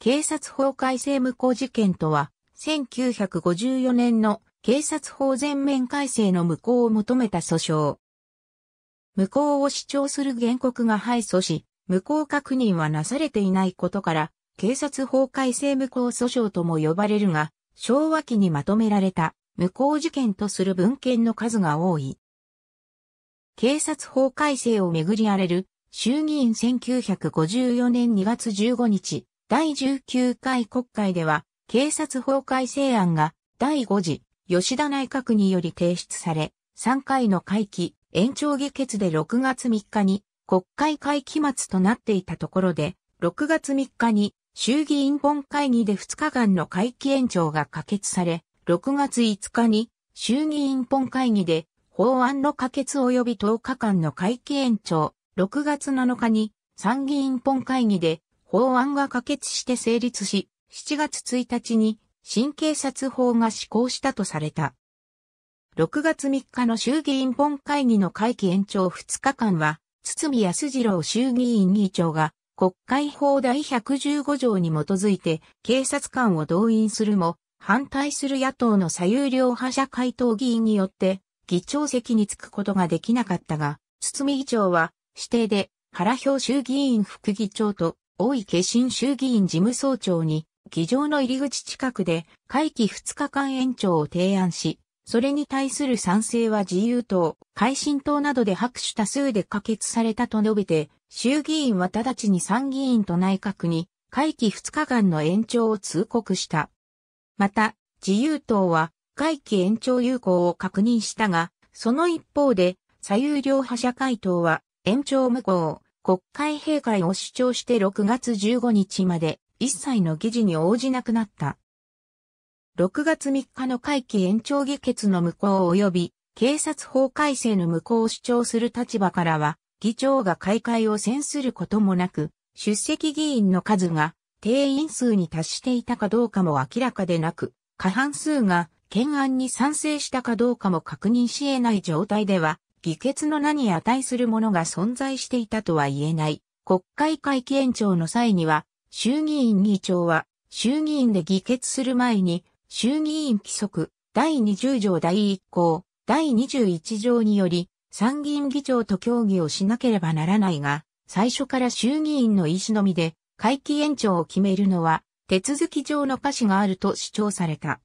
警察法改正無効事件とは、1954年の警察法全面改正の無効を求めた訴訟。無効を主張する原告が敗訴し、無効確認はなされていないことから、警察法改正無効訴訟とも呼ばれるが、昭和期にまとめられた無効事件とする文献の数が多い。警察法改正をめぐり荒れる衆議院1954年2月15日、第19回国会では、警察法改正案が第5次吉田内閣により提出され、3回の会期延長議決で6月3日に国会会期末となっていたところで、6月3日に衆議院本会議で2日間の会期延長が可決され、6月5日に衆議院本会議で法案の可決及び10日間の会期延長、6月7日に参議院本会議で法案が可決して成立し、7月1日に新警察法が施行したとされた。6月3日の衆議院本会議の会期延長2日間は、堤康次郎衆議院議長が国会法第115条に基づいて警察官を動員するも、反対する野党の左右両派者回答議員によって議長席に着くことができなかったが、堤議長は指定で原表衆議院副議長と大井新衆議院事務総長に、議場の入り口近くで会期2日間延長を提案し、それに対する賛成は自由党、改心党などで拍手多数で可決されたと述べて、衆議院は直ちに参議院と内閣に会期2日間の延長を通告した。また、自由党は会期延長有効を確認したが、その一方で、左右両派社会党は延長無効、国会閉会を主張して6月15日まで一切の議事に応じなくなった。6月3日の会期延長議決の無効及び警察法改正の無効を主張する立場からは、議長が開会を宣することもなく、出席議員の数が定員数に達していたかどうかも明らかでなく、過半数が懸案に賛成したかどうかも確認し得ない状態では、議決の名に値するものが存在していたとは言えない。国会会期延長の際には、衆議院議長は、衆議院で議決する前に、衆議院規則、第20条第1項、第21条により、参議院議長と協議をしなければならないが、最初から衆議院の意思のみで、会期延長を決めるのは、手続き上の瑕疵があると主張された。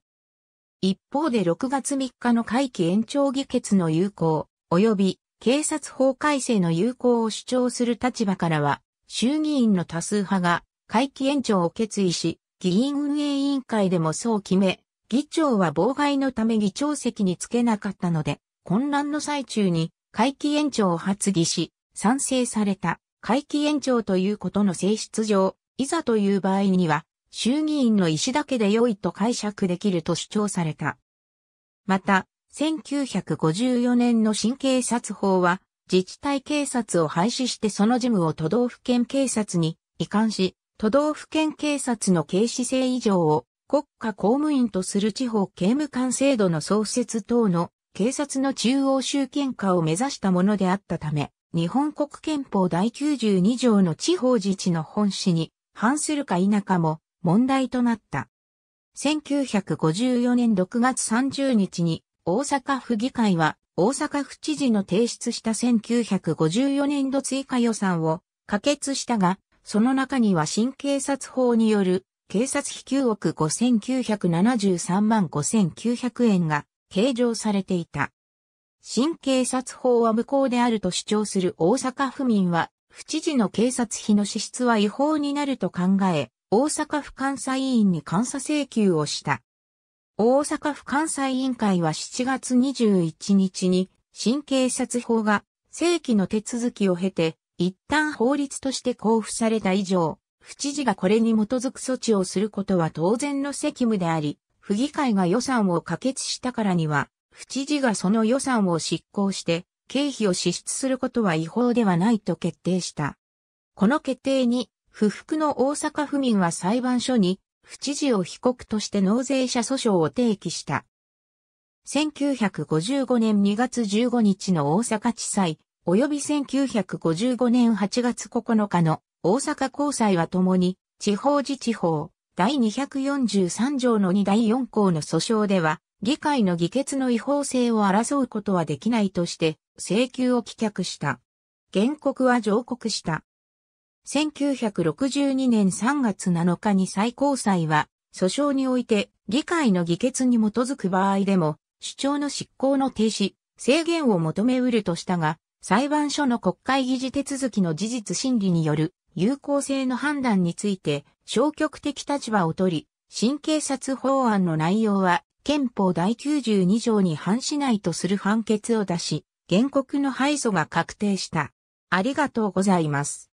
一方で6月3日の会期延長議決の有効、及び警察法改正の有効を主張する立場からは、衆議院の多数派が会期延長を決意し、議院運営委員会でもそう決め、議長は妨害のため議長席につけなかったので、混乱の最中に会期延長を発議し、賛成された会期延長ということの性質上、いざという場合には、衆議院の意思だけで良いと解釈できると主張された。また、1954年の新警察法は、自治体警察を廃止してその事務を都道府県警察に移管し、都道府県警察の警視制以上を国家公務員とする地方刑務官制度の創設等の警察の中央集権化を目指したものであったため、日本国憲法第92条の地方自治の本旨に反するか否かも問題となった。1954年6月30日に大阪府議会は、大阪府知事の提出した1954年度追加予算を可決したが、その中には新警察法による警察費9億5973万5900円が計上されていた。新警察法は無効であると主張する大阪府民は、府知事の警察費の支出は違法になると考え、大阪府監査委員に監査請求をした。大阪府関西委員会は7月21日に新警察法が正規の手続きを経て一旦法律として交付された以上、府知事がこれに基づく措置をすることは当然の責務であり、府議会が予算を可決したからには、府知事がその予算を執行して経費を支出することは違法ではないと決定した。この決定に、不服の大阪府民は裁判所に府知事を被告として納税者訴訟を提起した。1955年2月15日の大阪地裁、及び1955年8月9日の大阪高裁はともに、地方自治法、第243条の2第4項の訴訟では、議会の議決の違法性を争うことはできないとして、請求を棄却した。原告は上告した。1962年3月7日に最高裁は、訴訟において議会の議決に基づく場合でも、主張の執行の停止、制限を求めうるとしたが、裁判所の国会議事手続きの事実審理による有効性の判断について消極的立場を取り、新警察法案の内容は憲法第92条に反しないとする判決を出し、原告の敗訴が確定した。ありがとうございます。